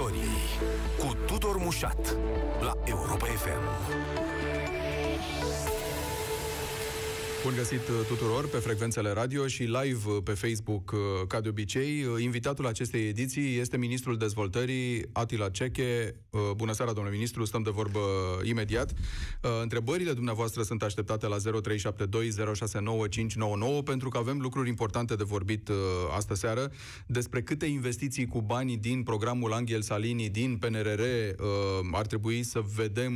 istoriei cu Tudor Mușat la Europa FM. Bun găsit uh, tuturor pe frecvențele radio și live uh, pe Facebook, uh, ca de obicei. Invitatul acestei ediții este Ministrul Dezvoltării, Atila Ceche. Bună seara, domnule ministru, stăm de vorbă imediat. Întrebările dumneavoastră sunt așteptate la 0372069599 pentru că avem lucruri importante de vorbit astă seară despre câte investiții cu banii din programul Angel Salini din PNRR ar trebui să vedem,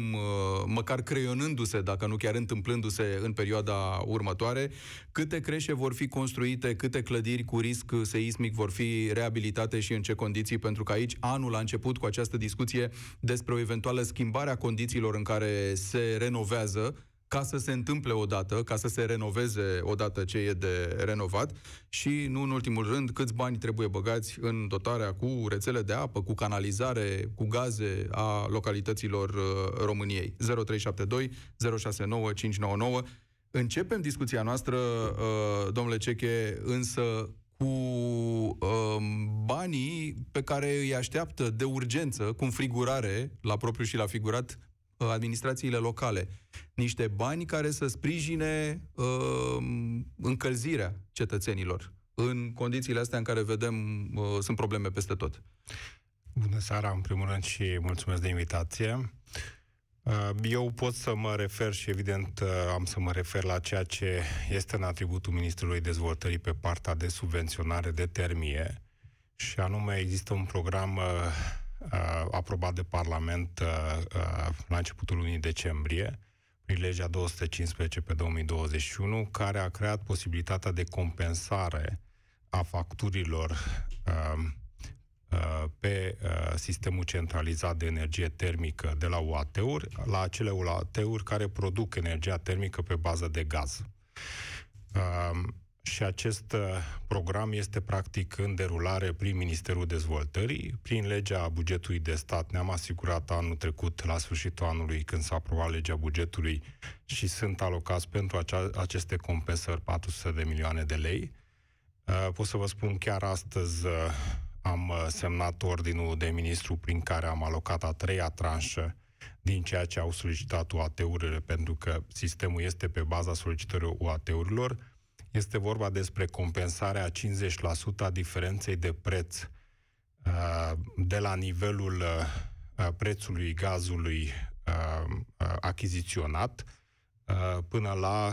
măcar creionându-se, dacă nu chiar întâmplându-se în perioada următoare, câte creșe vor fi construite, câte clădiri cu risc seismic vor fi reabilitate și în ce condiții, pentru că aici anul a început cu această discuție despre o eventuală schimbare a condițiilor în care se renovează ca să se întâmple odată, ca să se renoveze odată ce e de renovat și, nu în ultimul rând, câți bani trebuie băgați în dotarea cu rețele de apă, cu canalizare, cu gaze a localităților uh, României. 0372 069 599 Începem discuția noastră, uh, domnule Ceche, însă cu um, banii pe care îi așteaptă de urgență, cu frigurare, la propriu și la figurat, uh, administrațiile locale. Niște bani care să sprijine um, încălzirea cetățenilor în condițiile astea în care vedem uh, sunt probleme peste tot. Bună seara, în primul rând, și mulțumesc de invitație. Uh, eu pot să mă refer și evident uh, am să mă refer la ceea ce este în atributul Ministrului Dezvoltării pe partea de subvenționare de termie și anume există un program uh, aprobat de Parlament la începutul lunii decembrie prin legea 215 pe 2021 care a creat posibilitatea de compensare a facturilor Uh, pe uh, sistemul centralizat de energie termică de la UAT-uri, la acele UAT-uri care produc energia termică pe bază de gaz. Um, și acest uh, program este practic în derulare prin Ministerul Dezvoltării. Prin legea bugetului de stat ne-am asigurat anul trecut, la sfârșitul anului, când s-a aprobat legea bugetului și sunt alocați pentru acea, aceste compensări 400 de milioane de lei. Pot să vă spun chiar astăzi am uh, semnat ordinul de ministru prin care am alocat a treia tranșă din ceea ce au solicitat UAT-urile, pentru că sistemul este pe baza solicitării UAT-urilor. Este vorba despre compensarea 50% a diferenței de preț uh, de la nivelul uh, prețului gazului achiziționat până la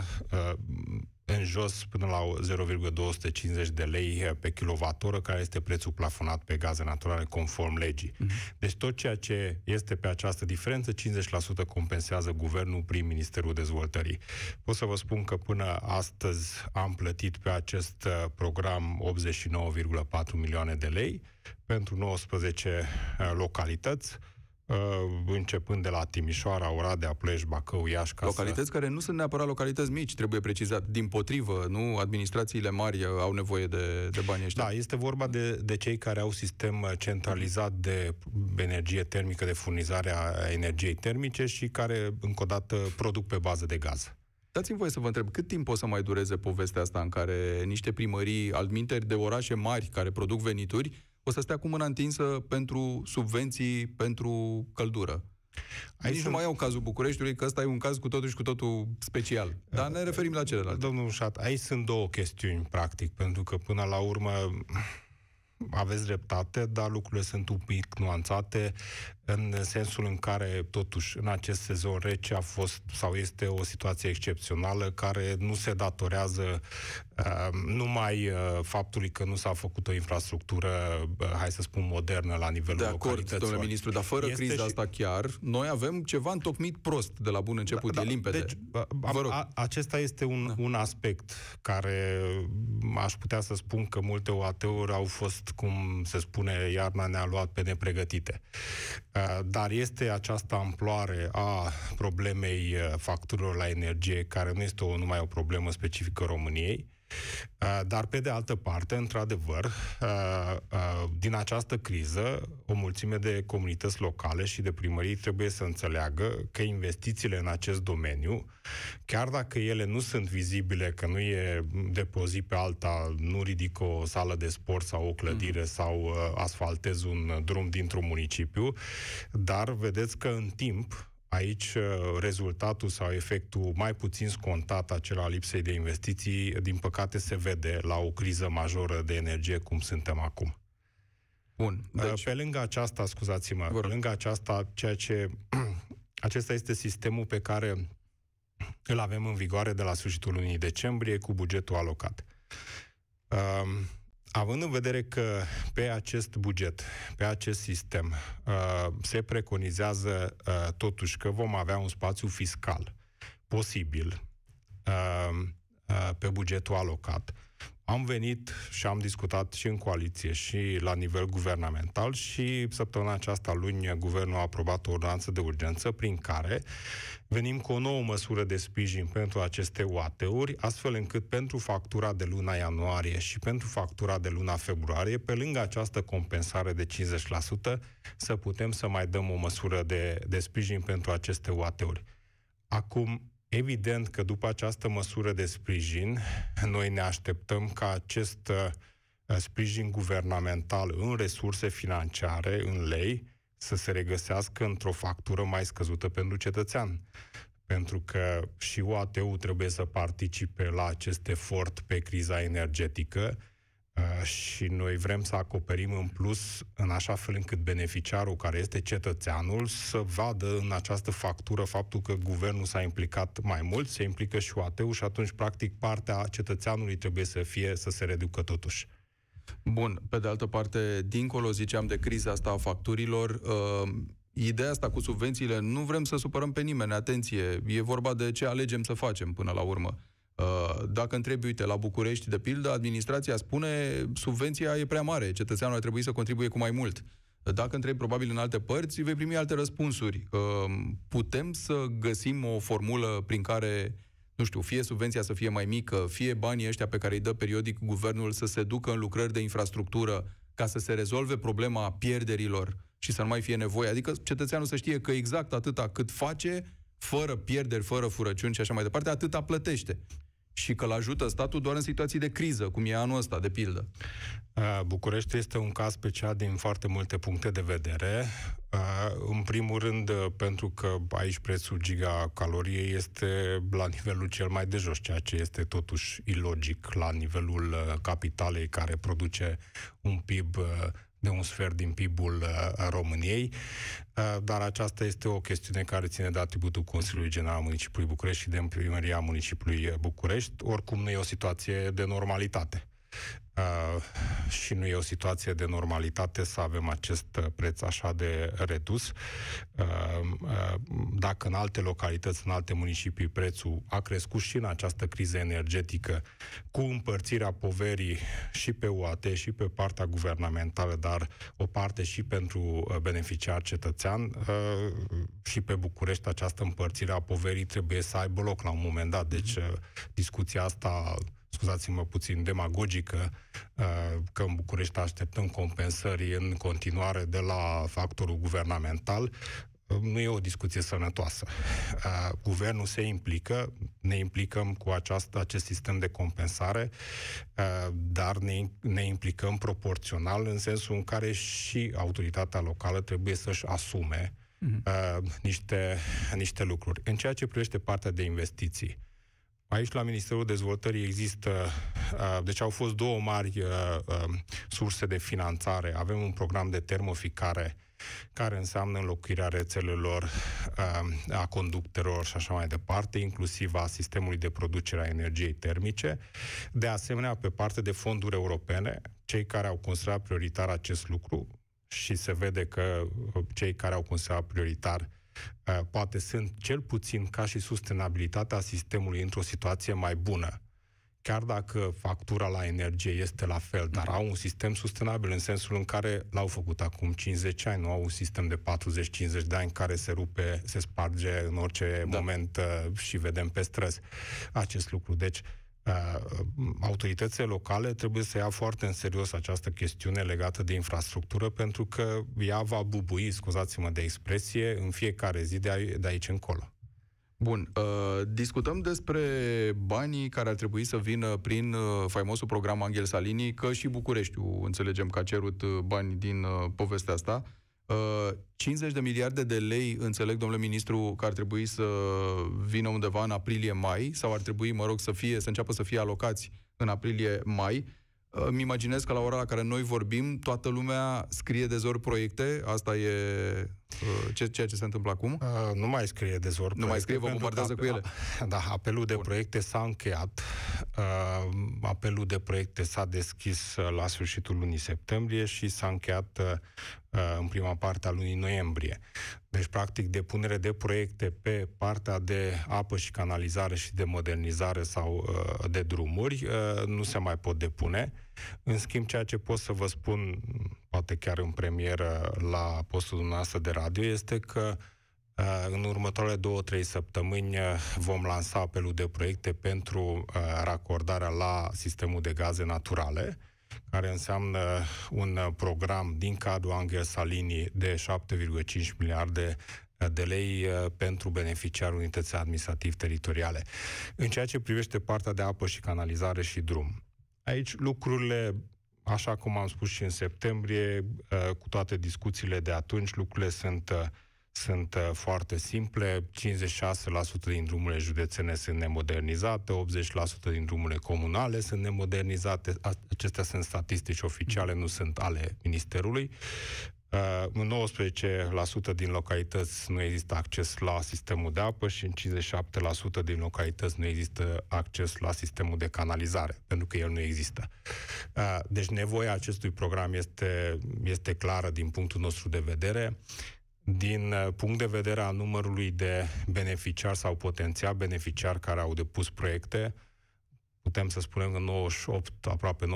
în jos până la 0,250 de lei pe kilovatoră, care este prețul plafonat pe gaze naturale conform legii. Mm-hmm. Deci tot ceea ce este pe această diferență, 50% compensează guvernul prin Ministerul Dezvoltării. Pot să vă spun că până astăzi am plătit pe acest uh, program 89,4 milioane de lei pentru 19 uh, localități. Uh, începând de la Timișoara, Oradea, Pleș, Bacău, Iași. Ca localități să... care nu sunt neapărat localități mici, trebuie precizat. Din potrivă, nu administrațiile mari uh, au nevoie de, de bani ăștia. Da, este vorba de, de cei care au sistem uh, centralizat de energie termică, de furnizare a energiei termice și care, încă o dată, produc pe bază de gaz. Dați-mi voie să vă întreb, cât timp o să mai dureze povestea asta în care niște primării, alminteri de orașe mari care produc venituri, o să stea cu mâna întinsă pentru subvenții, pentru căldură. Aici Nici să... nu mai iau cazul Bucureștiului, că ăsta e un caz cu totul și cu totul special. Dar ne referim la celelalte. Domnul Șat, aici sunt două chestiuni, practic, pentru că până la urmă aveți dreptate, dar lucrurile sunt un pic nuanțate în sensul în care, totuși, în acest sezon rece a fost sau este o situație excepțională care nu se datorează uh, numai uh, faptului că nu s-a făcut o infrastructură, uh, hai să spun, modernă la nivelul De acord, domnule ministru, dar fără este criza și... asta chiar, noi avem ceva întocmit prost de la bun început, da, da, e limpede. Deci, a, A, acesta este un, da. un aspect care aș putea să spun că multe OAT-uri au fost cum se spune, iarna ne-a luat pe nepregătite. Uh, dar este această amploare a problemei uh, facturilor la energie, care nu este o, numai o problemă specifică României, Uh, dar, pe de altă parte, într-adevăr, uh, uh, din această criză, o mulțime de comunități locale și de primării trebuie să înțeleagă că investițiile în acest domeniu, chiar dacă ele nu sunt vizibile, că nu e depozit pe alta, nu ridică o sală de sport sau o clădire mm. sau asfaltez un drum dintr-un municipiu, dar vedeți că în timp Aici uh, rezultatul sau efectul mai puțin scontat acela lipsei de investiții, din păcate, se vede la o criză majoră de energie cum suntem acum. Bun. Uh, deci... Pe lângă aceasta, scuzați-mă, Vor... pe lângă aceasta, ceea ce acesta este sistemul pe care îl avem în vigoare de la sfârșitul lunii decembrie cu bugetul alocat. Uh, Având în vedere că pe acest buget, pe acest sistem, uh, se preconizează uh, totuși că vom avea un spațiu fiscal posibil uh, pe bugetul alocat, am venit și am discutat și în coaliție și la nivel guvernamental și săptămâna aceasta, luni, guvernul a aprobat o ordonanță de urgență prin care venim cu o nouă măsură de sprijin pentru aceste UAT-uri, astfel încât pentru factura de luna ianuarie și pentru factura de luna februarie, pe lângă această compensare de 50%, să putem să mai dăm o măsură de, de sprijin pentru aceste UAT-uri. Acum, Evident că după această măsură de sprijin, noi ne așteptăm ca acest uh, sprijin guvernamental în resurse financiare, în lei, să se regăsească într-o factură mai scăzută pentru cetățean. Pentru că și OATU trebuie să participe la acest efort pe criza energetică, Uh, și noi vrem să acoperim în plus în așa fel încât beneficiarul care este cetățeanul să vadă în această factură faptul că guvernul s-a implicat mai mult, se implică și UAT-ul și atunci practic partea cetățeanului trebuie să fie să se reducă totuși. Bun, pe de altă parte, dincolo ziceam de criza asta a facturilor, uh, ideea asta cu subvențiile, nu vrem să supărăm pe nimeni, atenție, e vorba de ce alegem să facem până la urmă. Uh, dacă întrebi, uite, la București, de pildă, administrația spune subvenția e prea mare, cetățeanul ar trebui să contribuie cu mai mult. Dacă întrebi probabil în alte părți, vei primi alte răspunsuri. Uh, putem să găsim o formulă prin care, nu știu, fie subvenția să fie mai mică, fie banii ăștia pe care îi dă periodic guvernul să se ducă în lucrări de infrastructură ca să se rezolve problema pierderilor și să nu mai fie nevoie. Adică cetățeanul să știe că exact atâta cât face, fără pierderi, fără furăciuni și așa mai departe, atâta plătește și că îl ajută statul doar în situații de criză, cum e anul ăsta, de pildă. București este un caz special din foarte multe puncte de vedere. În primul rând, pentru că aici prețul gigacaloriei este la nivelul cel mai de jos, ceea ce este totuși ilogic la nivelul capitalei care produce un PIB de un sfert din PIB-ul uh, României, uh, dar aceasta este o chestiune care ține de atributul Consiliului General al Municipiului București și de primăria Municipiului București. Oricum nu e o situație de normalitate. Uh, și nu e o situație de normalitate să avem acest uh, preț așa de redus. Uh, dacă în alte localități, în alte municipii, prețul a crescut și în această criză energetică, cu împărțirea poverii și pe UAT și pe partea guvernamentală, dar o parte și pentru beneficiar cetățean, și pe București această împărțire a poverii trebuie să aibă loc la un moment dat. Deci discuția asta scuzați-mă puțin, demagogică, uh, că în București așteptăm compensări în continuare de la factorul guvernamental, uh, nu e o discuție sănătoasă. Uh, guvernul se implică, ne implicăm cu această, acest sistem de compensare, dar ne, ne implicăm proporțional în sensul în care și autoritatea locală trebuie să-și asume mhm. uh, niște, niște lucruri. În ceea ce privește partea de investiții, Aici, la Ministerul Dezvoltării, există. Uh, deci, au fost două mari uh, um, surse de finanțare. Avem un program de termoficare care înseamnă înlocuirea rețelelor, um, a conductelor și așa mai departe, inclusiv a sistemului de producere a energiei termice. De asemenea, pe parte de fonduri europene, cei care au considerat prioritar acest lucru și se vede că uh, cei care au considerat prioritar uh, Eh, poate sunt cel puțin ca și sustenabilitatea sistemului într-o situație mai bună. Chiar dacă factura la energie este la fel, dar mhm. au un sistem sustenabil în sensul în care l-au făcut acum 50 ani, nu au un sistem de 40-50 de ani care se rupe, se sparge în orice da. moment eh, și vedem pe străzi acest lucru. Deci, Uh, autoritățile locale trebuie să ia foarte în serios această chestiune legată de infrastructură, pentru că ea va bubui, scuzați-mă de expresie, în fiecare zi de aici încolo. Bun, uh, discutăm despre banii care ar trebui să vină prin uh, faimosul program Angel Salini, că și Bucureștiul înțelegem că a cerut uh, bani din uh, povestea asta. Uh, 50 uh, de miliarde de lei, înțeleg, domnule ministru, că ar trebui să vină undeva în aprilie-mai, sau ar trebui, mă rog, să, fie, să înceapă să fie alocați în aprilie-mai. Uh, îmi imaginez că la ora la care noi vorbim, toată lumea scrie de zor proiecte, asta e uh, ce, ceea ce se întâmplă acum? nu mai scrie de zor. Nu mai scrie, vă bombardează cu ele. Da, apelul de Bun. proiecte s-a încheiat Uh, apelul de proiecte s-a deschis uh, la sfârșitul lunii septembrie și s-a încheiat uh, în prima parte a lunii noiembrie. Deci, practic, depunere de proiecte pe partea de apă și canalizare și de modernizare sau de drumuri nu se mai pot depune. În schimb, ceea ce pot să vă spun, poate chiar în premieră la postul dumneavoastră de radio, este că uh, Uh, în următoarele două-trei săptămâni uh, vom lansa apelul de proiecte pentru uh, racordarea la sistemul de gaze naturale, care înseamnă un program din cadrul Angel Salini de 7,5 miliarde de lei pentru beneficiarul unității administrativ-teritoriale. În ceea ce privește partea de apă și canalizare și drum, aici lucrurile așa cum am spus și în septembrie, cu toate discuțiile de atunci, lucrurile sunt uh, sunt uh, foarte simple, 56% din drumurile județene sunt nemodernizate, 80% din drumurile comunale sunt nemodernizate, acestea sunt statistici oficiale, nu sunt ale Ministerului. Uh, în 19% din localități nu există acces la sistemul de apă și în 57% din localități nu există acces la sistemul de canalizare, pentru că el nu există. Uh, deci nevoia acestui program este, este clară din punctul nostru de vedere din uh, punct de vedere al numărului de beneficiari sau potențial beneficiari care au depus proiecte, putem să spunem că 98, aproape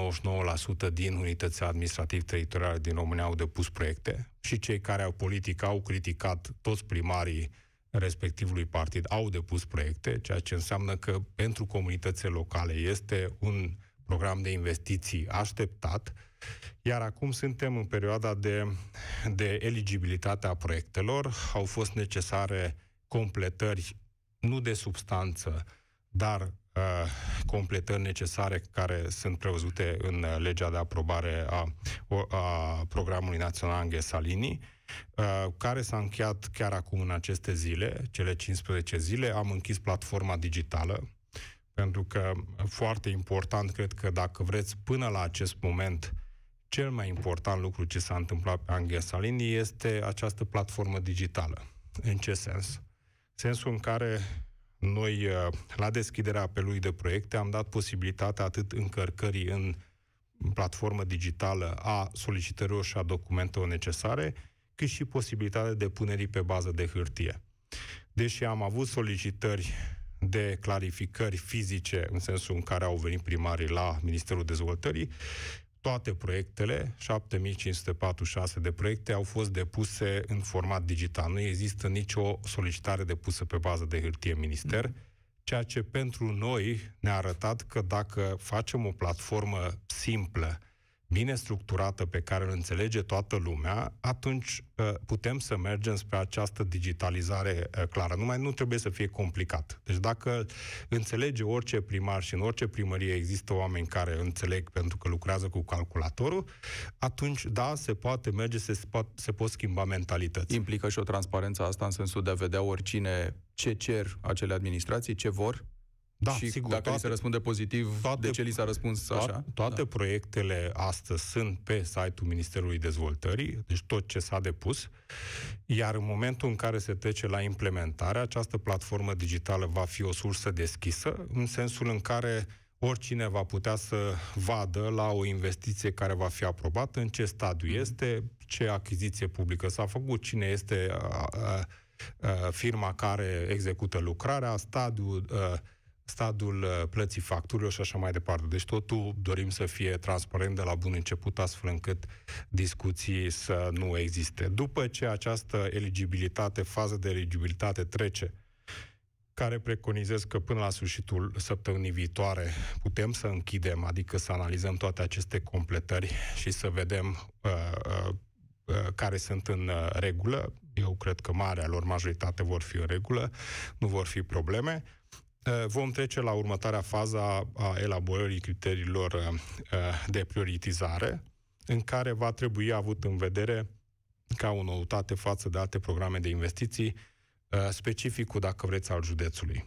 99% din unitățile administrativ-teritoriale din România au depus proiecte și cei care au politic au criticat toți primarii respectivului partid au depus proiecte, ceea ce înseamnă că pentru comunitățile locale este un program de investiții așteptat, iar acum suntem în perioada de, de eligibilitate a proiectelor. Au fost necesare completări, nu de substanță, dar uh, completări necesare care sunt prevăzute în uh, legea de aprobare a, a programului național Anghe Salini, uh, care s-a încheiat chiar acum în aceste zile, cele 15 zile. Am închis platforma digitală, pentru că foarte important, cred că dacă vreți, până la acest moment, cel mai important lucru ce s-a întâmplat pe Anghel Salini este această platformă digitală. În ce sens? Sensul în care noi, uh, la deschiderea apelului de proiecte, am dat posibilitatea atât încărcării în platformă digitală a solicitărilor și a documentelor necesare, cât și posibilitatea depunerii pe bază de hârtie. Deși am avut solicitări de clarificări fizice, în sensul în care au venit primarii la Ministerul Dezvoltării, toate proiectele, 7546 de proiecte, au fost depuse în format digital. Nu există nicio solicitare depusă pe bază de hârtie minister, mm. ceea ce pentru noi ne-a arătat că dacă facem o platformă simplă, bine structurată pe care îl înțelege toată lumea, atunci uh, putem să mergem spre această digitalizare uh, clară. Numai nu trebuie să fie complicat. Deci dacă înțelege orice primar și în orice primărie există oameni care înțeleg pentru că lucrează cu calculatorul, atunci da, se poate merge, se, pot, se pot schimba mentalități. Implică și o transparență asta în sensul de a vedea oricine ce cer acele administrații, ce vor, da, și sigur, dacă toate, li se răspunde pozitiv, toate, de ce li s-a răspuns așa? Toate, toate da. proiectele astăzi sunt pe site-ul Ministerului Dezvoltării, deci tot ce s-a depus, iar în momentul în care se trece la implementare, această platformă digitală va fi o sursă deschisă, în sensul în care oricine va putea să vadă la o investiție care va fi aprobată, în ce stadiu mhm. este, ce achiziție publică s-a făcut, cine este a, a, a, firma care execută lucrarea, stadiul... A, stadul uh, plății facturilor și așa mai departe. Deci totul dorim să fie transparent de la bun început, astfel încât discuții să nu existe. După ce această eligibilitate, fază de eligibilitate trece, care preconizez că până la sfârșitul săptămânii viitoare putem să închidem, adică să analizăm toate aceste completări și să vedem uh, uh, uh care sunt în uh, regulă. Eu cred că marea lor majoritate vor fi în regulă, nu vor fi probleme. Eh, vom trece la următoarea fază a elaborării criteriilor eh, eh, de prioritizare, în care va trebui avut în vedere ca o noutate față de alte programe de investiții, specificul, dacă vreți, al județului.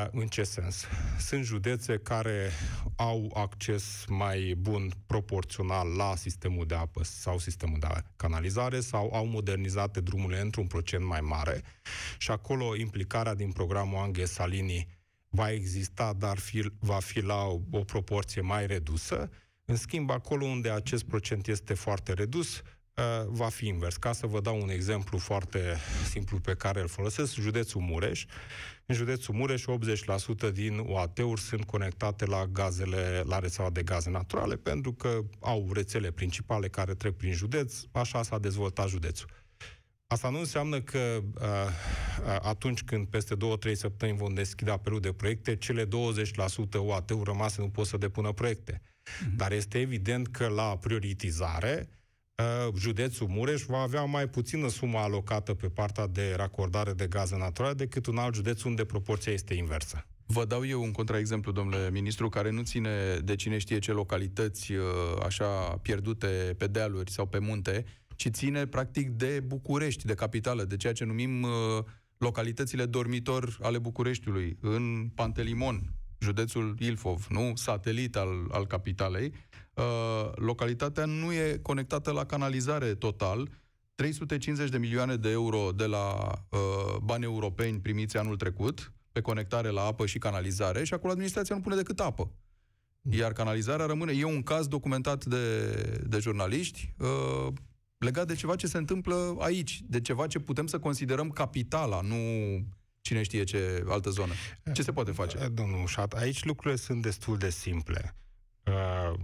Uh, în ce sens? Sunt județe care au acces mai bun proporțional la sistemul de apă sau sistemul de canalizare sau au modernizate drumurile într-un procent mai mare și acolo implicarea din programul Anghe Salini va exista, dar fi, va fi la o, o proporție mai redusă. În schimb, acolo unde acest procent este foarte redus, Uh, va fi invers. Ca să vă dau un exemplu foarte simplu pe care îl folosesc, județul Mureș. În județul Mureș, 80% din OAT-uri sunt conectate la gazele, la rețeaua de gaze naturale, pentru că au rețele principale care trec prin județ, așa s-a dezvoltat județul. Asta nu înseamnă că uh, uh atunci când peste 2-3 săptămâni vom deschide apelul de proiecte, cele 20% OAT-uri rămase nu pot să depună proiecte. Mm-hmm. Dar este evident că la prioritizare Ă, județul Mureș va avea mai puțină sumă alocată pe partea de racordare de gaze naturale decât un alt județ unde proporția este inversă. Vă dau eu un contraexemplu, domnule ministru, care nu ține de cine știe ce localități ă, așa pierdute pe dealuri sau pe munte, ci ține practic de București, de capitală, de ceea ce numim ă, localitățile dormitor ale Bucureștiului, în Pantelimon, județul Ilfov, nu? Satelit al, al capitalei. Uh, localitatea nu e conectată la canalizare total. 350 de milioane de euro de la uh, bani europeni primiți anul trecut pe conectare la apă și canalizare și acolo administrația nu pune decât apă. Iar canalizarea rămâne. E un caz documentat de, de jurnaliști uh, legat de ceva ce se întâmplă aici, de ceva ce putem să considerăm capitala, nu cine știe ce altă zonă. Ce se poate face? Eh, domnul Ușat, aici lucrurile sunt destul de simple. Eh,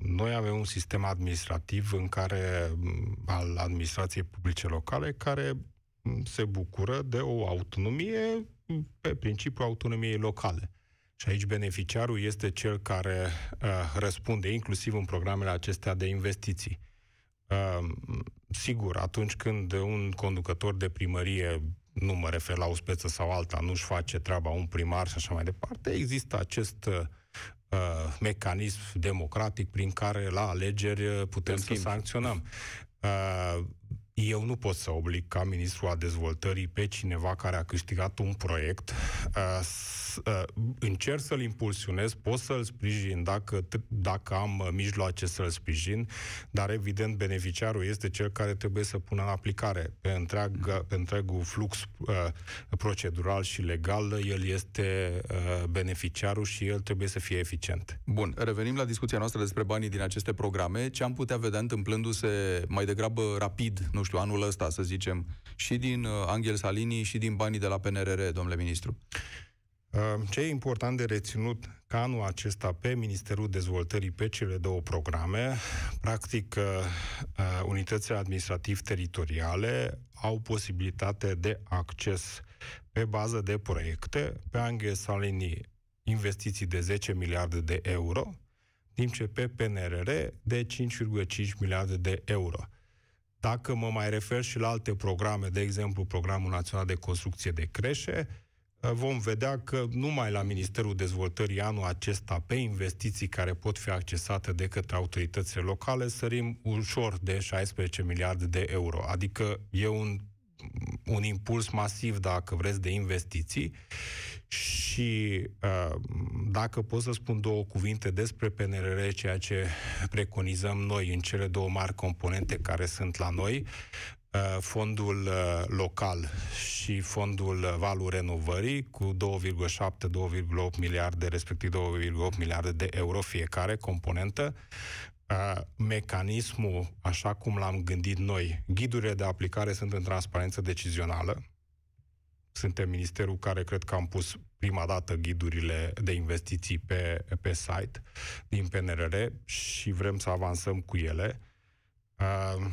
noi avem un sistem administrativ în care mm, al administrației publice locale care mm, se bucură de o autonomie mm, pe principiul autonomiei locale. Și aici beneficiarul este cel care uh, răspunde inclusiv în programele acestea de investiții. Uh, sigur, atunci când un conducător de primărie nu mă refer la o speță sau alta, nu-și face treaba un primar și așa mai departe, există acest uh, uh mecanism democratic prin care la alegeri uh, putem să sancționăm. Uh, eu nu pot să oblig ca ministru a dezvoltării pe cineva care a câștigat un proiect. Uh, uh, încerc să-l impulsionez, pot să-l sprijin dacă, dacă am uh, mijloace să-l sprijin, dar evident beneficiarul este cel care trebuie să pună în aplicare. Pe, întreag, pe întregul flux procedural și legal, el este beneficiarul și el trebuie să fie eficient. Bun, revenim la discuția noastră despre banii din aceste programe. Ce am putea vedea întâmplându-se mai degrabă rapid, nu știu, știu, anul ăsta, să zicem, și din uh, Angel Salini și din banii de la PNRR, domnule ministru? Uh, ce e important de reținut că anul acesta pe Ministerul Dezvoltării, pe cele două programe, practic uh, unitățile administrativ-teritoriale au posibilitate de acces pe bază de proiecte, pe Anghe Salini investiții de 10 miliarde de euro, timp ce pe PNRR de 5,5 miliarde de euro. Dacă mă mai refer și la alte programe, de exemplu Programul Național de Construcție de Creșe, uh, vom vedea că numai la Ministerul Dezvoltării anul acesta, pe investiții care pot fi accesate de către autoritățile locale, sărim ușor de 16 miliarde de euro. Adică e un un impuls masiv, dacă vreți, de investiții și uh, dacă pot să spun două cuvinte despre PNRR, ceea ce preconizăm noi în cele două mari componente care sunt la noi, uh, fondul uh, local și fondul valul renovării cu 2,7-2,8 miliarde, respectiv 2,8 miliarde de euro fiecare componentă. Uh, mecanismul așa cum l-am gândit noi. Ghidurile de aplicare sunt în transparență decizională. Suntem ministerul care cred că am pus prima dată ghidurile de investiții pe, pe site din PNRR și vrem să avansăm cu ele. Uh,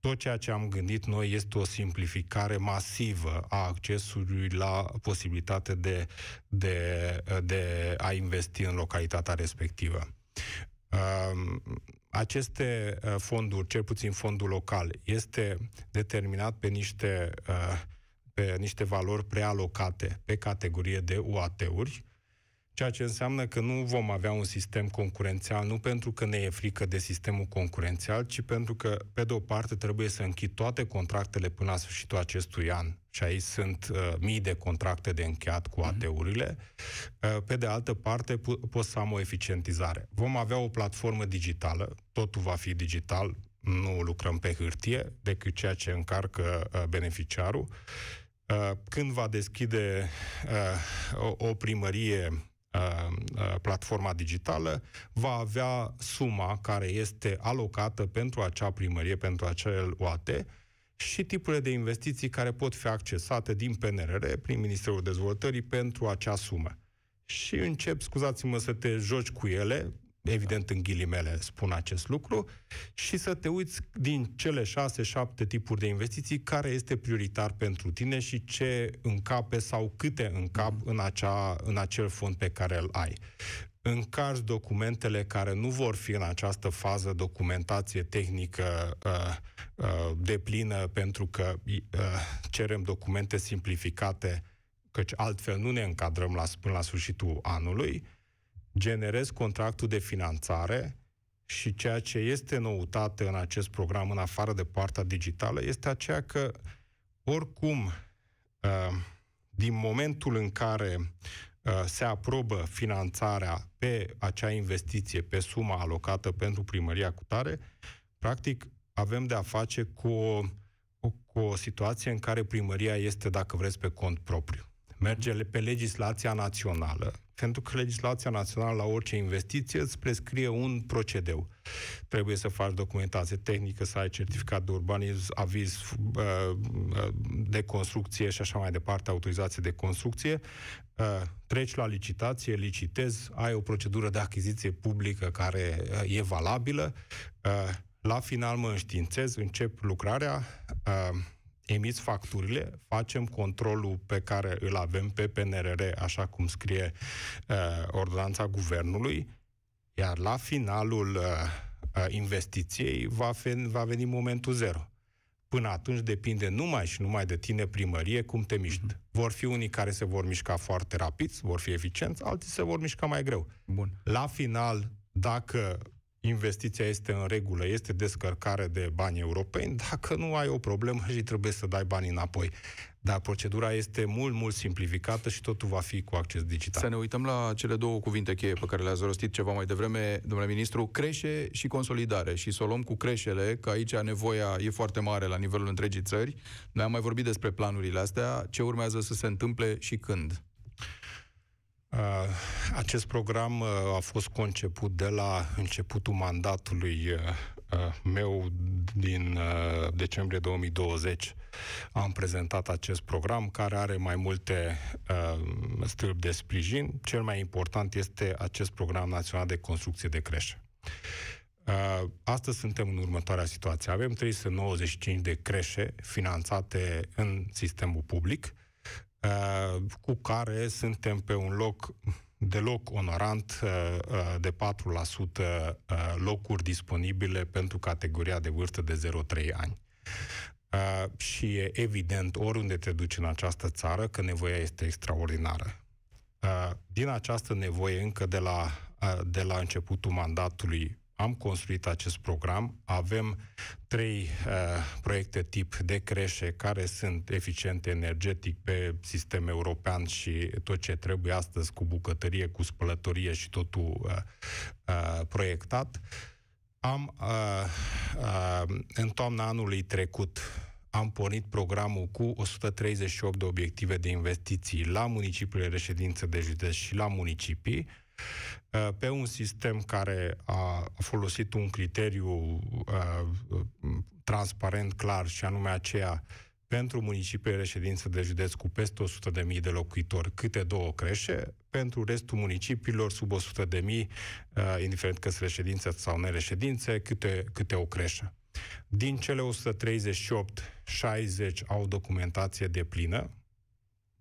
tot ceea ce am gândit noi este o simplificare masivă a accesului la posibilitate de, de, de a investi în localitatea respectivă. Um, aceste uh, fonduri, cel puțin fondul local, este determinat pe niște, uh, pe niște valori prealocate pe categorie de UAT-uri, ceea ce înseamnă că nu vom avea un sistem concurențial, nu pentru că ne e frică de sistemul concurențial, ci pentru că, pe de o parte, trebuie să închid toate contractele până la sfârșitul acestui an și aici sunt uh, mii de contracte de încheiat cu mhm. AT-urile. Uh, pe de altă parte, poți să am o eficientizare. Vom avea o platformă digitală, totul va fi digital, nu lucrăm pe hârtie decât ceea ce încarcă uh, beneficiarul. Uh, când va deschide uh, o, o primărie uh, uh, platforma digitală, va avea suma care este alocată pentru acea primărie, pentru acel OAT și tipurile de investiții care pot fi accesate din PNRR prin Ministerul Dezvoltării pentru acea sumă. Și încep, scuzați-mă, să te joci cu ele, evident în ghilimele spun acest lucru, și să te uiți din cele șase, șapte tipuri de investiții care este prioritar pentru tine și ce încape sau câte încap în, acea, în acel fond pe care îl ai încarci documentele care nu vor fi în această fază documentație tehnică uh, uh, deplină pentru că uh, cerem documente simplificate, căci altfel nu ne încadrăm la, până la sfârșitul anului, Generez contractul de finanțare și ceea ce este noutate în acest program, în afară de partea digitală, este aceea că oricum, uh, din momentul în care Uh, se aprobă finanțarea pe acea investiție, pe suma alocată pentru primăria cu tare, practic avem de a face cu o, cu o situație în care primăria este, dacă vreți, pe cont propriu. Merge pe legislația națională, pentru că legislația națională la orice investiție îți prescrie un procedeu. Trebuie să faci documentație tehnică, să ai certificat de urbanism, aviz uh, uh, de construcție și așa mai departe, autorizație de construcție, uh, treci la licitație, licitezi, ai o procedură de achiziție publică care e valabilă, la final mă înștiințez, încep lucrarea, emiți facturile, facem controlul pe care îl avem pe PNRR, așa cum scrie uh, ordonanța guvernului, iar la finalul uh, uh investiției va, fen, va veni momentul zero. Până atunci depinde numai și numai de tine primărie cum te miști. Mm-hmm. Vor fi unii care se vor mișca foarte rapid, vor fi eficienți, alții se vor mișca mai greu. Bun. La final, dacă investiția este în regulă, este descărcare de bani europeni, dacă nu ai o problemă și trebuie să dai bani înapoi. Dar procedura este mult, mult simplificată și totul va fi cu acces digital. Să ne uităm la cele două cuvinte cheie pe care le-ați rostit ceva mai devreme, domnule ministru, creșe și consolidare. Și să o luăm cu creșele, că aici nevoia e foarte mare la nivelul întregii țări. Noi am mai vorbit despre planurile astea, ce urmează să se întâmple și când. Uh, acest program uh, a fost conceput de la începutul mandatului uh, meu din decembrie 2020. Am prezentat acest program care are mai multe stâlpi de sprijin. Cel mai important este acest program național de construcție de creșe. Astăzi suntem în următoarea situație. Avem 395 de creșe finanțate în sistemul public Uh, cu care suntem pe un loc deloc onorant uh, uh, de 4% locuri disponibile pentru categoria de vârstă de 0-3 ani. Și e evident, oriunde te duci în această țară, că nevoia este extraordinară. Din această nevoie, încă de la, de la începutul mandatului, am construit acest program, avem trei uh, proiecte tip de creșe care sunt eficiente energetic pe sistem european și tot ce trebuie astăzi cu bucătărie, cu spălătorie și totul uh, uh, proiectat. Am uh, uh, în toamna anului trecut am pornit programul cu 138 de obiective de investiții la municipiile reședințe de județ și la municipii. Uh, pe un sistem care a folosit un criteriu uh, uh, transparent, clar, și anume aceea pentru municipiile reședință de județ cu peste 100.000 de locuitori, câte două creșe, pentru restul municipiilor sub 100.000, indiferent că sunt reședințe sau nereședințe, câte, câte o creșă. Din cele 138, 60 au documentație de plină,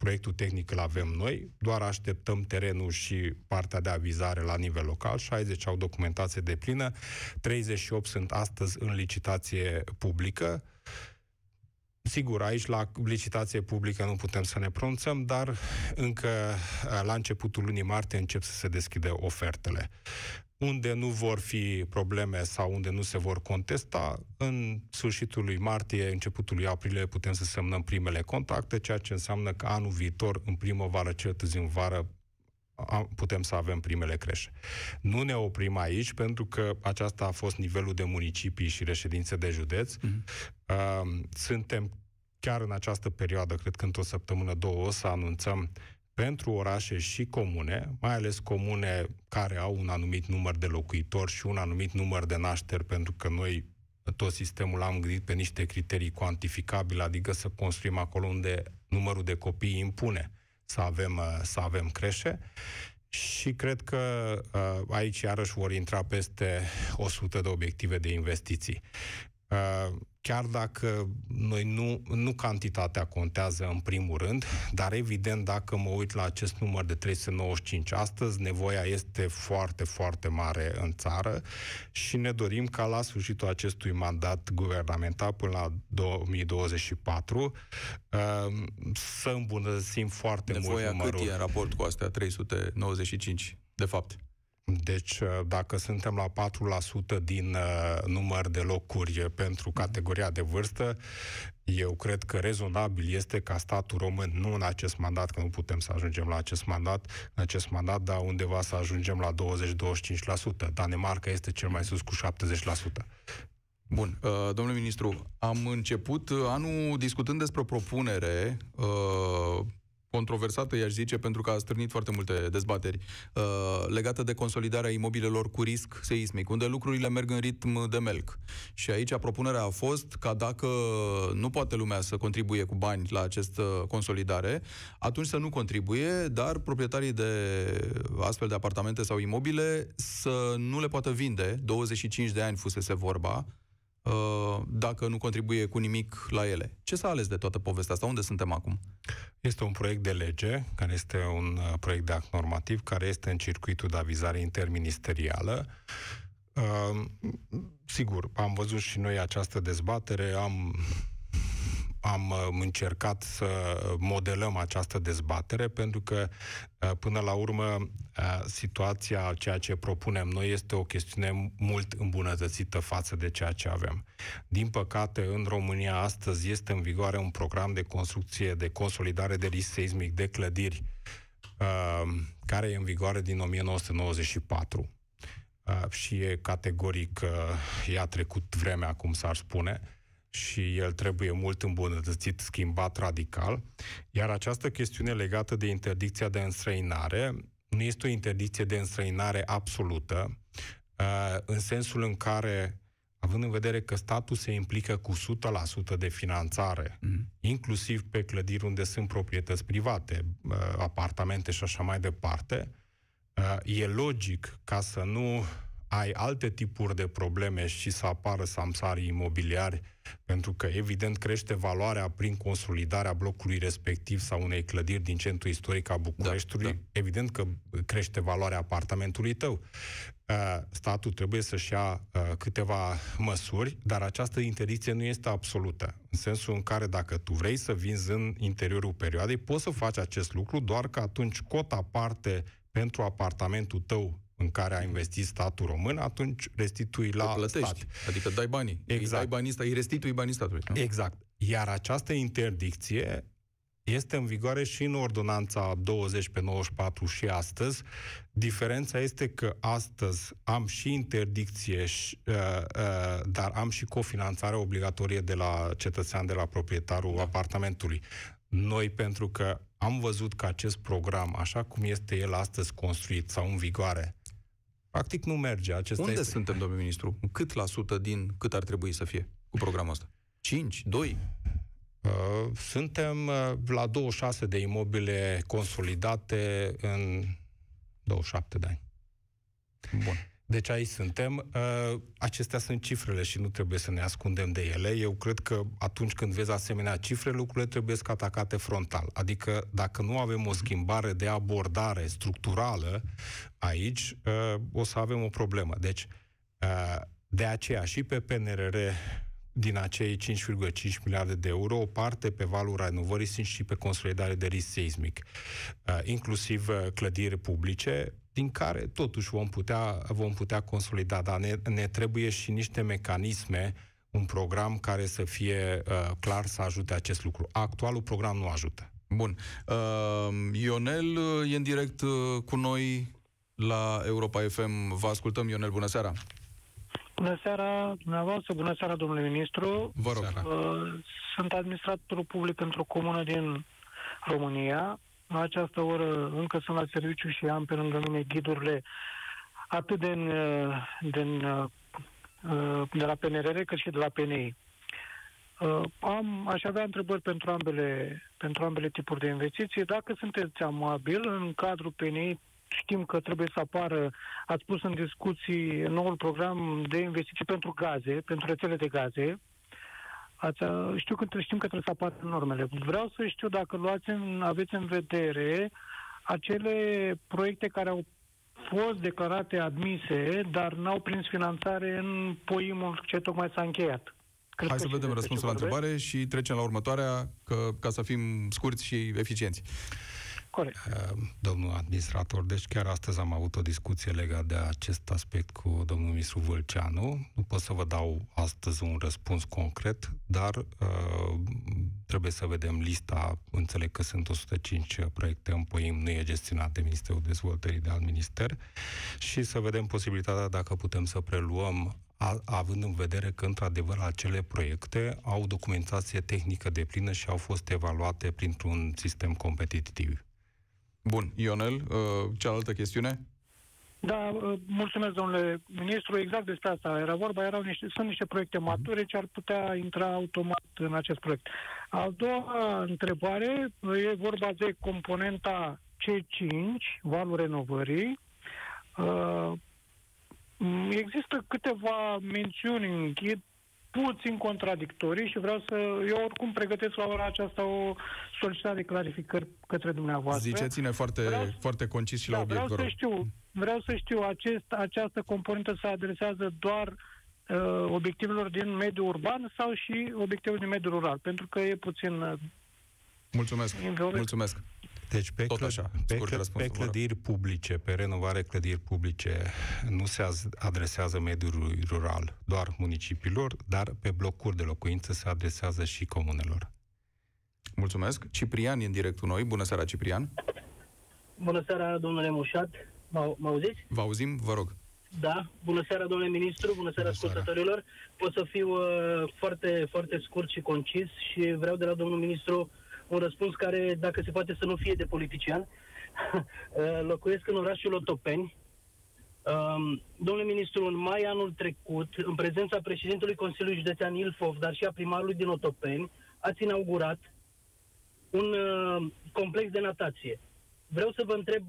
proiectul tehnic îl avem noi, doar așteptăm terenul și partea de avizare la nivel local, 60 au documentație de plină, 38 sunt astăzi în licitație publică. Sigur, aici la licitație publică nu putem să ne pronunțăm, dar încă la începutul lunii martie încep să se deschidă ofertele unde nu vor fi probleme sau unde nu se vor contesta, în sfârșitul lui martie, începutul lui aprilie, putem să semnăm primele contacte, ceea ce înseamnă că anul viitor, în primăvară, cel târziu în vară, putem să avem primele creșe. Nu ne oprim aici, pentru că aceasta a fost nivelul de municipii și reședințe de județ. Mm-hmm. Suntem chiar în această perioadă, cred că într-o săptămână, două, o să anunțăm pentru orașe și comune, mai ales comune care au un anumit număr de locuitori și un anumit număr de nașteri, pentru că noi tot sistemul am gândit pe niște criterii cuantificabile, adică să construim acolo unde numărul de copii impune să avem, uh, să avem creșe. Și cred că uh, aici iarăși vor intra peste 100 de obiective de investiții. Uh, chiar dacă noi nu, nu cantitatea contează în primul rând, dar evident dacă mă uit la acest număr de 395 astăzi, nevoia este foarte, foarte mare în țară și ne dorim ca la sfârșitul acestui mandat guvernamental până la 2024 uh, să îmbunătățim foarte nevoia mult numărul. Nevoia cât e în raport cu astea 395, de fapt? Deci, uh, dacă suntem la 4% din uh, număr de locuri uh, pentru mhm. categoria de vârstă, eu cred că rezonabil este ca statul român, nu în acest mandat, că nu putem să ajungem la acest mandat, în acest mandat, dar undeva să ajungem la 20-25%. Danemarca este cel mai sus cu 70%. Bun, domnule ministru, am început anul discutând despre o propunere controversată, i-aș zice, pentru că a strânit foarte multe dezbateri, uh, legată de consolidarea imobilelor cu risc seismic, unde lucrurile merg în ritm de melc. Și aici propunerea a fost ca dacă nu poate lumea să contribuie cu bani la această consolidare, atunci să nu contribuie, dar proprietarii de astfel de apartamente sau imobile să nu le poată vinde, 25 de ani fusese vorba, Uh, dacă nu contribuie cu nimic la ele. Ce s-a ales de toată povestea asta? Unde suntem acum? Este un proiect de lege, care este un uh, proiect de act normativ, care este în circuitul de avizare interministerială. Uh, sigur, am văzut și noi această dezbatere, am am uh, încercat să modelăm această dezbatere, pentru că, uh, până la urmă, uh, situația, ceea ce propunem noi, este o chestiune mult îmbunătățită față de ceea ce avem. Din păcate, în România astăzi este în vigoare un program de construcție, de consolidare de risc seismic de clădiri, care e în vigoare din 1994 și e categoric, i-a trecut vremea, cum s-ar spune, și el trebuie mult îmbunătățit, schimbat radical, iar această chestiune legată de interdicția de înstrăinare nu este o interdicție de înstrăinare absolută, uh, în sensul în care, având în vedere că statul se implică cu 100% de finanțare, mm. inclusiv pe clădiri unde sunt proprietăți private, uh, apartamente și așa mai departe, uh, e logic ca să nu ai alte tipuri de probleme și să apară samsarii imobiliari, pentru că evident crește valoarea prin consolidarea blocului respectiv sau unei clădiri din centru istoric a Bucureștiului, da, da. evident că crește valoarea apartamentului tău. Uh, statul trebuie să-și ia uh, câteva măsuri, dar această interdicție nu este absolută, în sensul în care dacă tu vrei să vinzi în interiorul perioadei, poți să faci acest lucru, doar că atunci cota parte pentru apartamentul tău în care a investit statul român, atunci restitui la plătești, stat. Adică dai banii. Exact. Îi dai exact. banii, îi restitui banii statului. Nu? Exact. Iar această interdicție este în vigoare și în ordonanța 20 pe 94 și astăzi. Diferența este că astăzi am și interdicție, uh, uh, dar am și cofinanțare obligatorie de la cetățean, de la proprietarul da. apartamentului. Noi, pentru că am văzut că acest program, așa cum este el astăzi construit sau în vigoare, practic nu merge. Acesta Unde este... suntem, domnul ministru? Cât la sută din cât ar trebui să fie cu programul ăsta? 5? 2? Uh, suntem uh, la 26 de imobile consolidate în 27 de ani. Bun. Deci aici suntem. Uh, acestea sunt cifrele și nu trebuie să ne ascundem de ele. Eu cred că atunci când vezi asemenea cifre, lucrurile trebuie să atacate frontal. Adică dacă nu avem o schimbare de abordare structurală aici, uh, o să avem o problemă. Deci uh, de aceea și pe PNRR din acei 5,5 miliarde de euro, o parte pe valul renovării sunt și pe consolidare de risc seismic, inclusiv clădiri publice, din care totuși vom putea, vom putea consolida, dar ne, ne trebuie și niște mecanisme, un program care să fie uh, clar să ajute acest lucru. Actualul program nu ajută. Bun. Uh, Ionel uh, e în direct uh, cu noi la Europa FM. Vă ascultăm, Ionel, bună seara! Bună seara dumneavoastră, bună seara domnule ministru. Vă rog. Seara. Uh, sunt administratorul public într-o comună din România la această oră încă sunt la serviciu și am pe lângă mine ghidurile atât din, uh, din, uh, uh, de la PNRR cât și de la PNI. Am, aș avea întrebări pentru ambele, pentru ambele tipuri de investiții. Dacă sunteți amabil, în cadrul PNI știm că trebuie să apară, ați pus în discuții noul program de investiții pentru gaze, pentru rețele de gaze, Ați, știu că știm că trebuie să apară normele. Vreau să știu dacă luați în, aveți în vedere acele proiecte care au fost declarate admise, dar n-au prins finanțare în poimul ce tocmai s-a încheiat. Cred Hai să vedem răspunsul la întrebare și trecem la următoarea, că, ca să fim scurți și eficienți. Corect. Uh, domnul administrator, deci chiar astăzi am avut o discuție legată de acest aspect cu domnul ministru Vâlceanu. Nu pot să vă dau astăzi un răspuns concret, dar uh, trebuie să vedem lista. Înțeleg că sunt 105 proiecte în POIM, nu e gestionat de Ministerul Dezvoltării de al Minister și să vedem posibilitatea dacă putem să preluăm a, având în vedere că, într-adevăr, acele proiecte au documentație tehnică de plină și au fost evaluate printr-un sistem competitiv. Bun. Ionel, uh, cealaltă chestiune? Da, uh, mulțumesc, domnule ministru. Exact despre asta era vorba. Erau niște, sunt niște proiecte mhm. mature ce ar putea intra automat în acest proiect. A doua întrebare e vorba de componenta C5, valul renovării. Uh, există câteva mențiuni în ghid puțin contradictorii și vreau să... Eu oricum pregătesc la ora aceasta o solicitare de clarificări către dumneavoastră. Ziceți-ne foarte, vreau, foarte concis și da, la obiect, vreau să știu, vreau să știu, acest, această componentă se adresează doar uh, obiectivelor din mediul urban sau și obiectivelor din mediul rural? Pentru că e puțin... Uh, Mulțumesc, mulțumesc. Deci pe, Tot clă- așa, pe, cl- pe clădiri publice, pe renovare clădiri publice, nu se adresează mediului rural, doar municipiilor, dar pe blocuri de locuință se adresează și comunelor. Mulțumesc. Ciprian e în directul noi. Bună seara, Ciprian. Bună seara, domnule Mușat. Mă auziți? Vă auzim, vă rog. Da, bună seara, domnule ministru, bună seara ascultătorilor. Pot să fiu uh, foarte, foarte scurt și concis și vreau de la domnul ministru un răspuns care, dacă se poate să nu fie de politician, uh, locuiesc în orașul Otopeni. Um, domnule ministru, în mai anul trecut, în prezența președintelui Consiliului Județean Ilfov, dar și a primarului din Otopeni, ați inaugurat un uh, complex de natație. Vreau să vă întreb,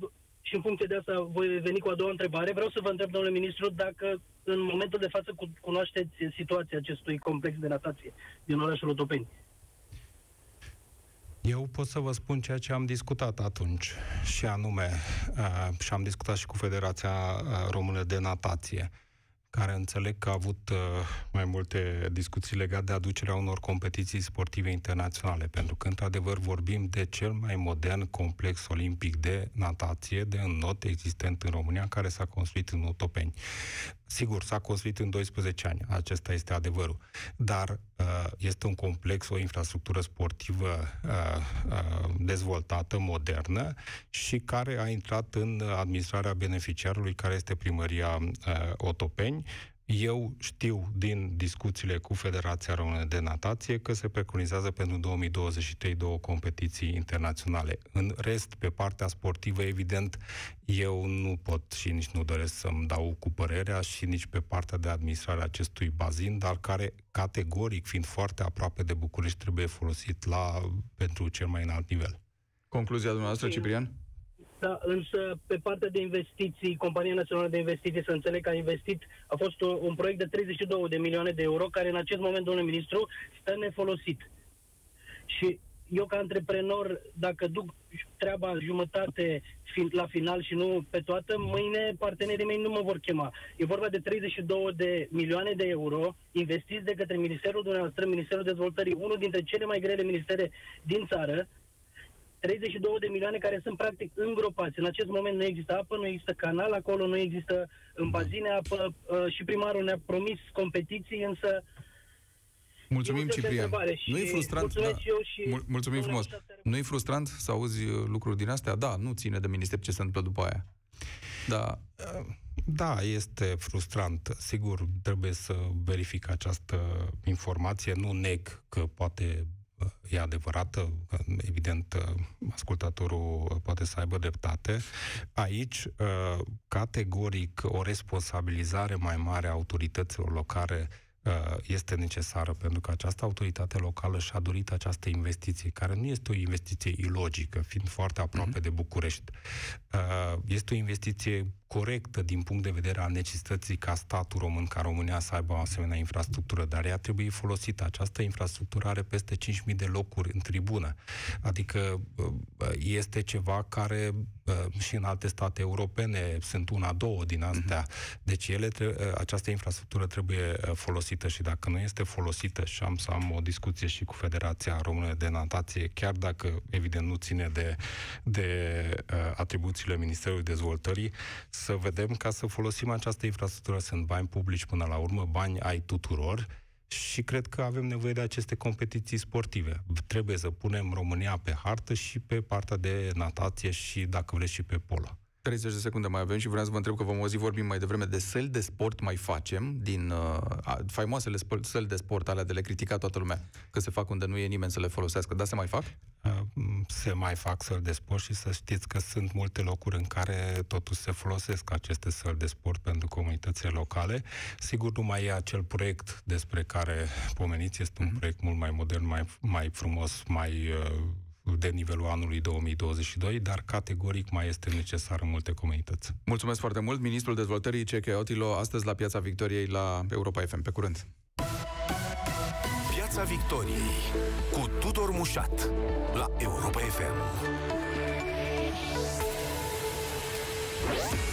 și în funcție de asta voi veni cu a doua întrebare, vreau să vă întreb, domnule ministru, dacă în momentul de față cunoașteți situația acestui complex de natație din orașul Otopeni. Eu pot să vă spun ceea ce am discutat atunci, și anume, uh, și am discutat și cu Federația Română de Natație, care înțeleg că a avut uh, mai multe discuții legate de aducerea unor competiții sportive internaționale, pentru că, într-adevăr, vorbim de cel mai modern complex olimpic de natație, de înnot existent în România, care s-a construit în Otopeni. Sigur, s-a construit în 12 ani, acesta este adevărul, dar uh, este un complex, o infrastructură sportivă uh, uh, dezvoltată, modernă și care a intrat în administrarea beneficiarului, care este primăria Otopeni, eu știu din discuțiile cu Federația Română de Natație că se preconizează pentru 2023 două competiții internaționale. În rest, pe partea sportivă, evident, eu nu pot și nici nu doresc să-mi dau cu părerea și nici pe partea de administrare a acestui bazin, dar care categoric, fiind foarte aproape de București, trebuie folosit la, pentru cel mai înalt nivel. Concluzia dumneavoastră, Ciprian? Da, însă pe partea de investiții, Compania Națională de Investiții, să înțeleg că a investit, a fost un, un proiect de 32 de milioane de euro, care în acest moment, domnule ministru, stă nefolosit. Și eu ca antreprenor, dacă duc treaba jumătate la final și nu pe toată, mâine partenerii mei nu mă vor chema. E vorba de 32 de milioane de euro investiți de către Ministerul dumneavoastră, Ministerul Dezvoltării, unul dintre cele mai grele ministere din țară, 32 de milioane care sunt practic îngropați. În acest moment nu există apă, nu există canal acolo, nu există în bazine apă ă, și primarul ne-a promis competiții, însă Mulțumim, Ciprian. Nu e frustrant? Da. Și Mul- mulțumim frumos. Nu e frustrant să auzi ă, lucruri din astea? Da, nu ține de minister ce se întâmplă după aia. Da. Ă, da, este frustrant. Sigur, trebuie să verific această informație. Nu neg că poate e adevărată, evident, ascultatorul poate să aibă dreptate. Aici, uh, categoric, o responsabilizare mai mare a autorităților locale uh, este necesară, pentru că această autoritate locală și-a dorit această investiție, care nu este o investiție ilogică, fiind foarte mhm. aproape mm-hmm. de București. Uh, este o investiție corectă din punct de vedere al necesității ca statul român, ca România să aibă o asemenea infrastructură, dar ea trebuie folosită. Această infrastructură are peste 5.000 de locuri în tribună. Adică uh, este ceva care uh, și în alte state europene sunt una, două din astea. Mhm. Deci ele trebuie, uh, această infrastructură trebuie folosită și dacă nu este folosită, și am să am o discuție și cu Federația Română de Natație, chiar dacă, evident, nu ține de, de atribuțiile Ministerului Dezvoltării, să vedem ca să folosim această infrastructură. Sunt bani publici până la urmă, bani ai tuturor și cred că avem nevoie de aceste competiții sportive. Trebuie să punem România pe hartă și pe partea de natație și, dacă vreți, și pe polo. 30 de secunde mai avem și vreau să vă întreb că vom auzi vorbim mai devreme de săli de sport mai facem, din uh, faimoasele sp- săli de sport alea de le critica toată lumea, că se fac unde nu e nimeni să le folosească, dar se mai fac? Uh, se mai fac săli de sport și să știți că sunt multe locuri în care totuși se folosesc aceste săli de sport pentru comunitățile locale. Sigur, nu mai e acel proiect despre care pomeniți, este un mm-hmm. proiect mult mai modern, mai, mai frumos, mai uh, de nivelul anului 2022, dar categoric mai este necesar în multe comunități. Mulțumesc foarte mult, Ministrul Dezvoltării Ceche Otilo, astăzi la Piața Victoriei la Europa FM. Pe curând! Piața Victoriei cu Tudor Mușat la Europa FM.